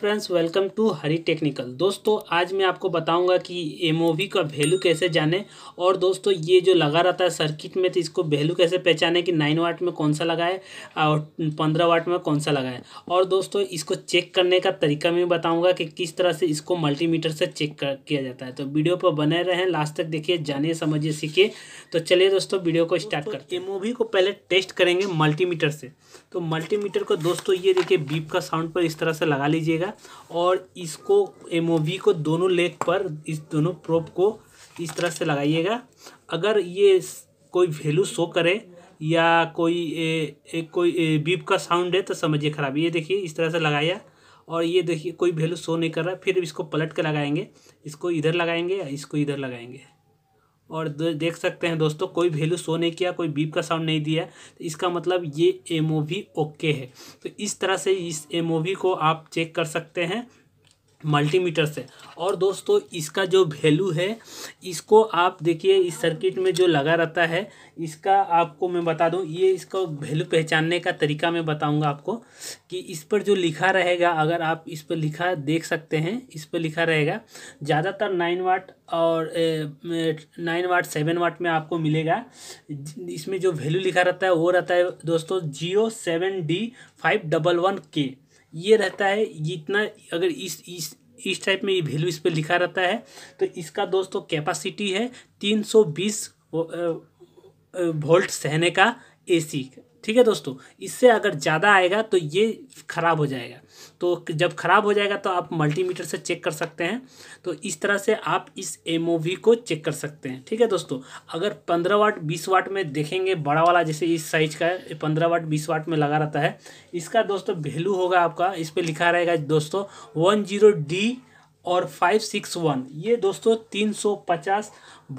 friends welcome to Hari technical दोस्तों आज मैं आपको बताऊंगा कि एम का वैल्यू कैसे जाने और दोस्तों ये जो लगा रहता है सर्किट में तो इसको वैल्यू कैसे पहचाने कि नाइन वाट में कौन सा लगाए और पंद्रह वाट में कौन सा लगाए और दोस्तों इसको चेक करने का तरीका मैं बताऊंगा कि किस तरह से इसको मल्टीमीटर से चेक कर, किया जाता है तो वीडियो पर बने रहें लास्ट तक देखिए जानिए समझिए सीखिए तो चलिए दोस्तों वीडियो को स्टार्ट कर एम को पहले टेस्ट करेंगे मल्टीमीटर से तो मल्टीमीटर को दोस्तों ये देखिए बीप का साउंड पर इस तरह से लगा लीजिएगा रहेगा और इसको एम को दोनों लेग पर इस दोनों प्रोप को इस तरह से लगाइएगा अगर ये कोई वैल्यू शो करे या कोई ए, ए, कोई ए, बीप का साउंड है तो समझिए खराब ये देखिए इस तरह से लगाया और ये देखिए कोई वैल्यू शो नहीं कर रहा फिर इसको पलट के लगाएंगे इसको इधर लगाएंगे या इसको इधर लगाएंगे और देख सकते हैं दोस्तों कोई वैल्यू शो नहीं किया कोई बीप का साउंड नहीं दिया तो इसका मतलब ये एम ओके है तो इस तरह से इस एम को आप चेक कर सकते हैं मल्टीमीटर से और दोस्तों इसका जो वैल्यू है इसको आप देखिए इस सर्किट में जो लगा रहता है इसका आपको मैं बता दूं ये इसका वैल्यू पहचानने का तरीका मैं बताऊंगा आपको कि इस पर जो लिखा रहेगा अगर आप इस पर लिखा देख सकते हैं इस पर लिखा रहेगा ज़्यादातर नाइन वाट और नाइन वाट सेवन वाट में आपको मिलेगा इसमें जो वैल्यू लिखा रहता है वो रहता है दोस्तों Jio seven D five double one के ये रहता है जितना अगर इस इस इस टाइप में ये वैल्यू इस पर लिखा रहता है तो इसका दोस्तों कैपेसिटी है 320 वोल्ट सहने का एसी ठीक है दोस्तों इससे अगर ज़्यादा आएगा तो ये ख़राब हो जाएगा तो जब ख़राब हो जाएगा तो आप मल्टीमीटर से चेक कर सकते हैं तो इस तरह से आप इस एम को चेक कर सकते हैं ठीक है दोस्तों अगर पंद्रह वाट बीस वाट में देखेंगे बड़ा वाला जैसे इस साइज का है पंद्रह वाट बीस वाट में लगा रहता है इसका दोस्तों वैल्यू होगा आपका इस पर लिखा रहेगा दोस्तों वन जीरो डी और फाइव सिक्स वन ये दोस्तों तीन सौ पचास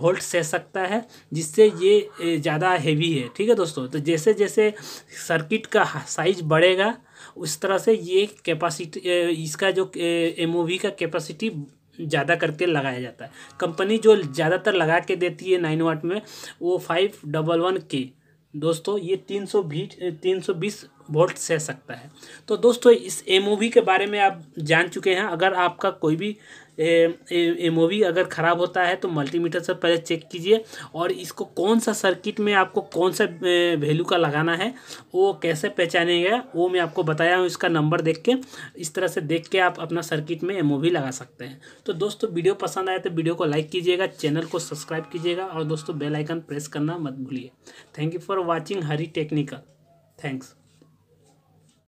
वोल्ट सह सकता है जिससे ये ज़्यादा हेवी है ठीक है दोस्तों तो जैसे जैसे सर्किट का साइज बढ़ेगा उस तरह से ये कैपेसिटी इसका जो एम का कैपेसिटी ज़्यादा करके लगाया जाता है कंपनी जो ज़्यादातर लगा के देती है नाइन वाट में वो फाइव डबल वन के दोस्तों ये तीन सौ भी तीन सौ बीस वोल्ट सह सकता है तो दोस्तों इस एम के बारे में आप जान चुके हैं अगर आपका कोई भी एम अगर ख़राब होता है तो मल्टीमीटर से पहले चेक कीजिए और इसको कौन सा सर्किट में आपको कौन सा वैल्यू का लगाना है वो कैसे गया वो मैं आपको बताया हूँ इसका नंबर देख के इस तरह से देख के आप अपना सर्किट में एम लगा सकते हैं तो दोस्तों वीडियो पसंद आए तो वीडियो को लाइक कीजिएगा चैनल को सब्सक्राइब कीजिएगा और दोस्तों बेलाइकन प्रेस करना मत भूलिए thank you for watching Hari technical thanks